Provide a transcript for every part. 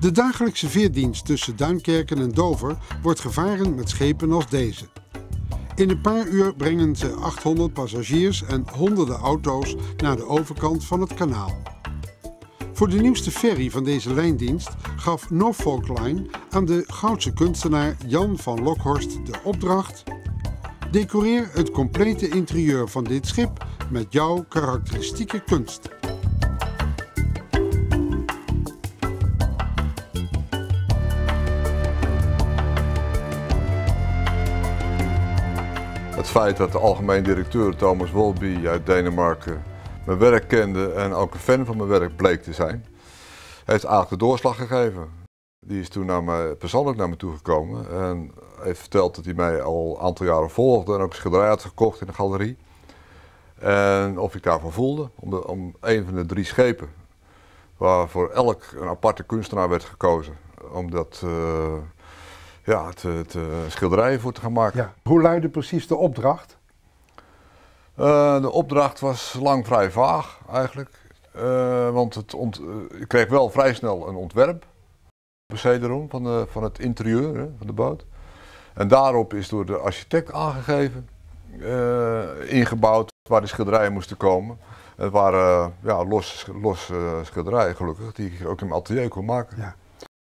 De dagelijkse veerdienst tussen Duinkerken en Dover wordt gevaren met schepen als deze. In een paar uur brengen ze 800 passagiers en honderden auto's naar de overkant van het kanaal. Voor de nieuwste ferry van deze lijndienst gaf Norfolk Line aan de Goudse kunstenaar Jan van Lokhorst de opdracht Decoreer het complete interieur van dit schip met jouw karakteristieke kunst. het feit dat de algemeen directeur Thomas Wolby uit Denemarken mijn werk kende en ook een fan van mijn werk bleek te zijn, heeft eigenlijk de doorslag gegeven. Die is toen naar me, persoonlijk naar me toegekomen en heeft verteld dat hij mij al een aantal jaren volgde en ook schilderij had gekocht in de galerie. En of ik daarvan voelde, om, om een van de drie schepen, waarvoor elk een aparte kunstenaar werd gekozen. Omdat eh, ja, het, eh, schilderijen voor te gaan maken. Hoe luidde precies de opdracht? Eh, de opdracht was lang vrij vaag eigenlijk. Eh, want het ik kreeg wel vrij snel een ontwerp. Besederom van, van het interieur hè, van de boot. En daarop is door de architect aangegeven, ingebouwd waar de schilderijen moesten komen. Het waren ja, los, los schilderijen gelukkig, die ik ook in mijn atelier kon maken.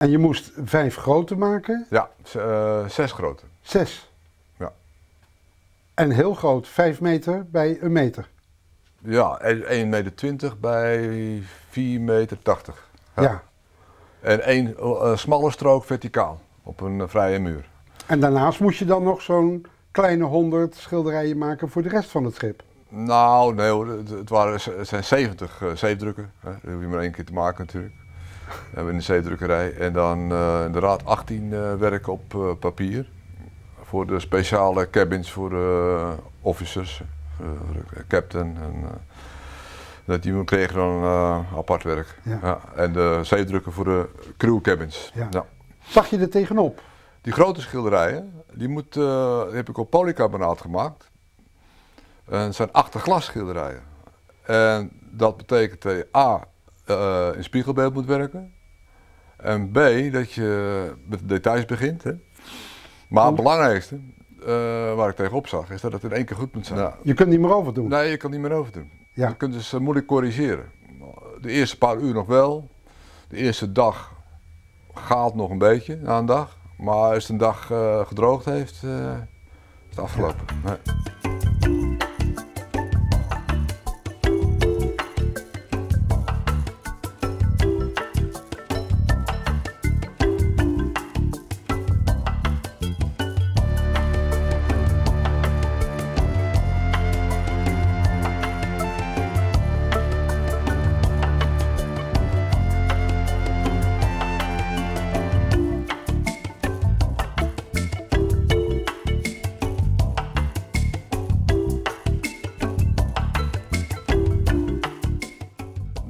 En je moest vijf grote maken? Ja, eh, zes grote. Zes? Ja. En heel groot, vijf meter bij een meter? Ja, 1,20 meter twintig bij 4,80 meter tachtig. Ja. En één eh, smalle strook verticaal op een eh, vrije muur. En daarnaast moest je dan nog zo'n kleine 100 schilderijen maken voor de rest van het schip? Nou, nee hoor, het, waren, zijn 70 zeefdrukken. Hè? Dat hoef je maar één keer te maken natuurlijk. We hebben een zeedrukkerij. En dan eh, de raad 18 eh, werk op eh, papier. Voor de speciale cabins voor officers, captain. En, dat die kregen dan apart werk. Ja. En de zeedrukken voor de crew cabins. Ja. Zag je er tegenop? Die grote schilderijen, die, moet, heb ik op polycarbonaat gemaakt. En het zijn achterglas schilderijen. En dat betekent twee A, uh, eh, in eh, spiegelbeeld moet werken. En B, dat je met details begint. Hè? Maar het hm. belangrijkste, eh, waar ik tegenop zag, is dat het in één keer goed moet zijn. je kunt niet meer overdoen. Nee, je kan niet meer overdoen. Ja. Je kunt dus moeilijk corrigeren. De eerste paar uur nog wel. De eerste dag gaat nog een beetje na een dag. Maar als het een dag gedroogd heeft, is het afgelopen. Nee.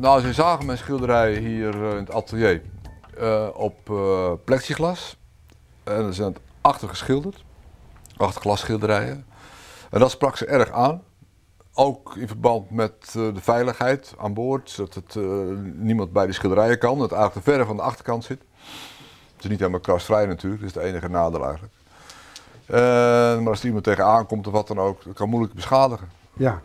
Nou, ze zagen mijn schilderij hier eh, in het atelier eh, op eh, plexiglas. En er zijn achter geschilderd, achter glasschilderijen. En dat sprak ze erg aan. Ook in verband met de veiligheid aan boord, dat het, niemand bij de schilderijen kan, dat eigenlijk de verre van de achterkant zit. Het is niet helemaal krasvrij natuurlijk, dat is het enige nadeel eigenlijk. maar als er iemand tegenaan komt of wat dan ook, dat kan moeilijk beschadigen. Ja,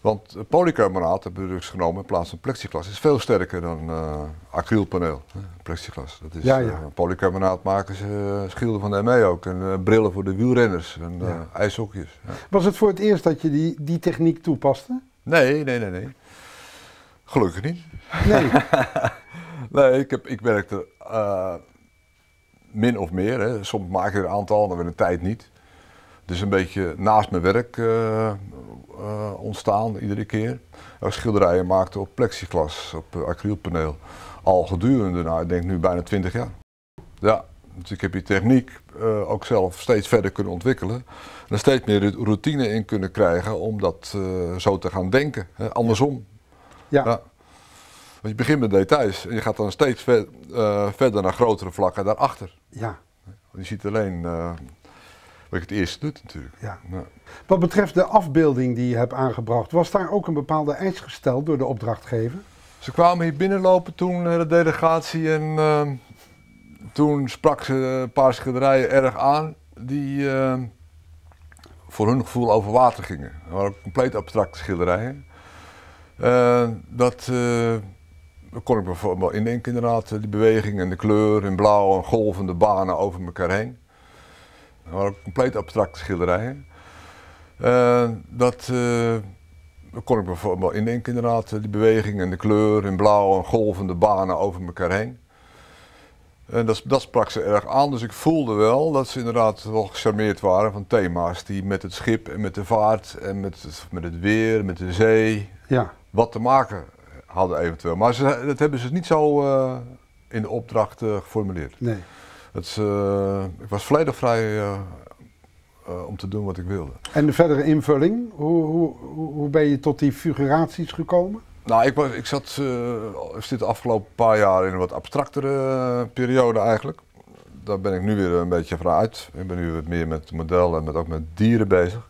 want polycarbonaat hebben we dus genomen in plaats van plexiglas. is veel sterker dan eh, acrylpaneel. Plexiglas. Dat is, ja, ja. Eh, polycarbonaat maken ze eh, schilden van de ME ook. En brillen voor de wielrenners en ja. ijshokjes. Was het voor het eerst dat je die, die techniek toepaste? Nee, nee, nee, nee. Gelukkig niet. Nee. nee, ik, heb, ik werkte uh, min of meer. Hè. Soms maak ik er een aantal, dan weer een tijd niet. Dus een beetje naast mijn werk eh, ontstaan iedere keer. Uh, schilderijen maakte op plexiglas, op eh, acrylpaneel. Al gedurende, nou, ik denk nu bijna 20 jaar. Ja, dus ik heb die techniek eh, ook zelf steeds verder kunnen ontwikkelen. En er steeds meer routine in kunnen krijgen om dat zo te gaan denken. Hè? Andersom. Ja. ja. Want je begint met details en je gaat dan steeds verder naar grotere vlakken daarachter. Ja. Je ziet alleen wat ik het eerst doet natuurlijk. Ja. Wat betreft de afbeelding die je hebt aangebracht, was daar ook een bepaalde eis gesteld door de opdrachtgever? Ze kwamen hier binnenlopen toen eh, de delegatie en ehm, toen sprak ze een paar schilderijen erg aan die ehm, voor hun gevoel over water gingen. Dat waren compleet abstracte schilderijen. Eh, dat eh, kon ik bijvoorbeeld wel indenken inderdaad, die beweging en de kleur in blauw en golvende banen over elkaar heen. Het waren compleet abstracte schilderijen. Eh, dat eh, kon ik bijvoorbeeld indenken inderdaad, eh, die beweging en de kleur in blauw en golvende banen over elkaar heen. En dat, dat, sprak ze erg aan, dus ik voelde wel dat ze inderdaad wel gecharmeerd waren van thema's die met het schip en met de vaart en met het, met het weer, met de zee, ja. wat te maken hadden eventueel. Maar ze, dat hebben ze niet zo in de opdracht geformuleerd. Nee het, eh, ik was volledig vrij eh, eh, om te doen wat ik wilde. En de verdere invulling, hoe, hoe, hoe ben je tot die figuraties gekomen? Nou, ik, was, ik zat ik de afgelopen paar jaar in een wat abstractere periode eigenlijk. Daar ben ik nu weer een beetje vooruit. Ik ben nu wat meer met modellen en met, ook met dieren bezig.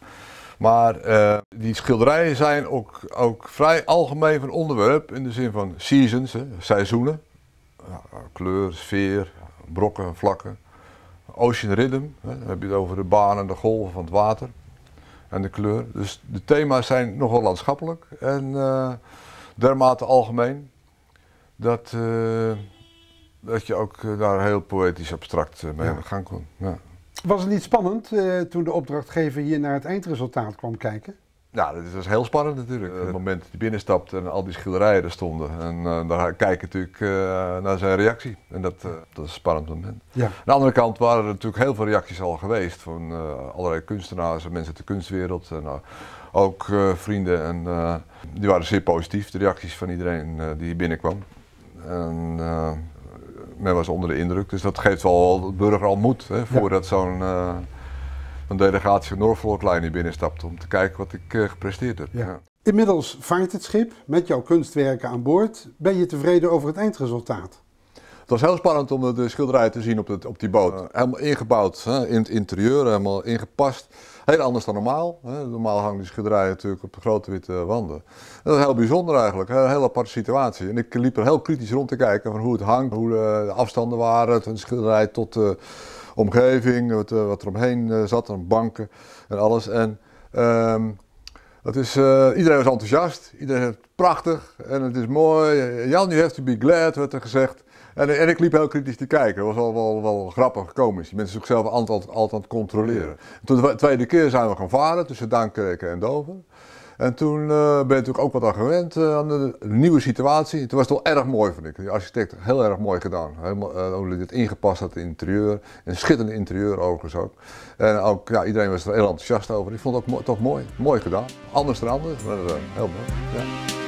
Maar die schilderijen zijn ook, ook, vrij algemeen van onderwerp in de zin van seasons, hè, seizoenen. kleur, sfeer, brokken en vlakken. Ocean Rhythm, hè, dan heb je het over de banen, de golven van het water en de kleur. Dus de thema's zijn nogal landschappelijk en eh, dermate algemeen dat, eh, dat je ook eh, daar heel poëtisch abstract mee aan de gang kon. Ja. Was het niet spannend toen de opdrachtgever hier naar het eindresultaat kwam kijken? Nou, dat is heel spannend natuurlijk. Eh. het moment dat hij binnenstapt en al die schilderijen er stonden. En dan eh, daar kijk ik natuurlijk eh, naar zijn reactie. En dat, dat is een spannend moment. Ja. Aan de andere kant waren er natuurlijk heel veel reacties al geweest. Van allerlei kunstenaars en mensen uit de kunstwereld. En ook vrienden. En die waren zeer positief, de reacties van iedereen die binnenkwam. En men was onder de indruk. Dus dat geeft wel de burger al moed hè, voordat zo'n een delegatie van Norfolk Line binnenstapt om te kijken wat ik eh, gepresteerd heb. Ja. Inmiddels vaart het schip met jouw kunstwerken aan boord. Ben je tevreden over het eindresultaat? Het was heel spannend om de schilderij te zien op, de, op die boot. helemaal ingebouwd hè, in het interieur, helemaal ingepast. Heel anders dan normaal. Hè. Normaal hangen die schilderijen natuurlijk op de grote witte wanden. Dat is heel bijzonder eigenlijk, een hele aparte situatie. En ik liep er heel kritisch rond te kijken van hoe het hangt, hoe eh, de afstanden waren van de schilderij tot... Eh, omgeving, wat, eh, wat er omheen eh, zat, en banken en alles. En dat ehm, is, eh, iedereen was enthousiast, iedereen het prachtig en het is mooi. Jan, you have to be glad, werd er gezegd. En, en, ik liep heel kritisch te kijken. Dat was wel, wel, wel grappig, komisch. Die mensen zichzelf altijd, altijd, controleren. Toen de tweede keer zijn we gaan varen tussen Duinkerken en Dover. En toen eh, ben je natuurlijk ook wat aan gewend eh, aan de nieuwe situatie. Toen was het wel erg mooi, vond ik. Die architect heel erg mooi gedaan. Helemaal, uh, hoe dit ingepast had, het interieur. Een schitterend interieur overigens ook. En ook, ja, iedereen was er heel enthousiast over. Ik vond het ook toch mooi. Mooi gedaan. Anders dan anders, maar heel mooi. Ja.